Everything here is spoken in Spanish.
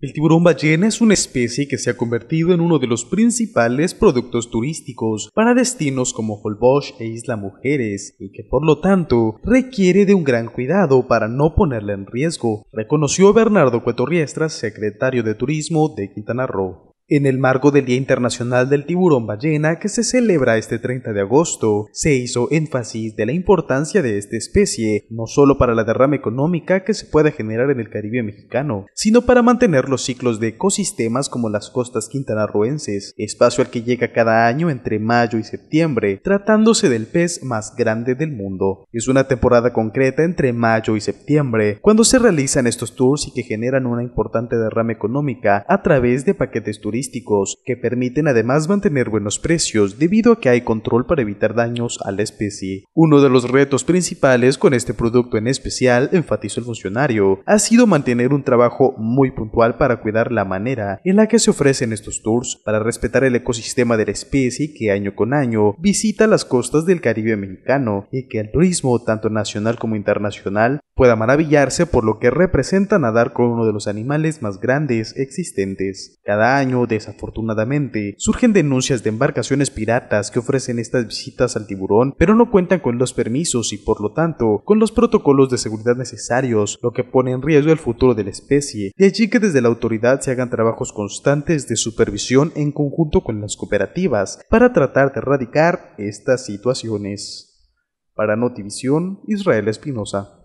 El tiburón ballena es una especie que se ha convertido en uno de los principales productos turísticos para destinos como Holbox e Isla Mujeres y que por lo tanto requiere de un gran cuidado para no ponerla en riesgo, reconoció Bernardo Cuetorriestra, secretario de Turismo de Quintana Roo. En el marco del Día Internacional del Tiburón Ballena, que se celebra este 30 de agosto, se hizo énfasis de la importancia de esta especie, no solo para la derrama económica que se puede generar en el Caribe mexicano, sino para mantener los ciclos de ecosistemas como las costas quintanarroenses, espacio al que llega cada año entre mayo y septiembre, tratándose del pez más grande del mundo. Es una temporada concreta entre mayo y septiembre, cuando se realizan estos tours y que generan una importante derrama económica a través de paquetes turísticos que permiten además mantener buenos precios debido a que hay control para evitar daños a la especie. Uno de los retos principales con este producto en especial, enfatizó el funcionario, ha sido mantener un trabajo muy puntual para cuidar la manera en la que se ofrecen estos tours, para respetar el ecosistema de la especie que año con año visita las costas del Caribe mexicano y que el turismo, tanto nacional como internacional, pueda maravillarse por lo que representa nadar con uno de los animales más grandes existentes. Cada año, desafortunadamente, surgen denuncias de embarcaciones piratas que ofrecen estas visitas al tiburón, pero no cuentan con los permisos y por lo tanto con los protocolos de seguridad necesarios, lo que pone en riesgo el futuro de la especie. De allí que desde la autoridad se hagan trabajos constantes de supervisión en conjunto con las cooperativas para tratar de erradicar estas situaciones. Para Notivisión, Israel Espinosa.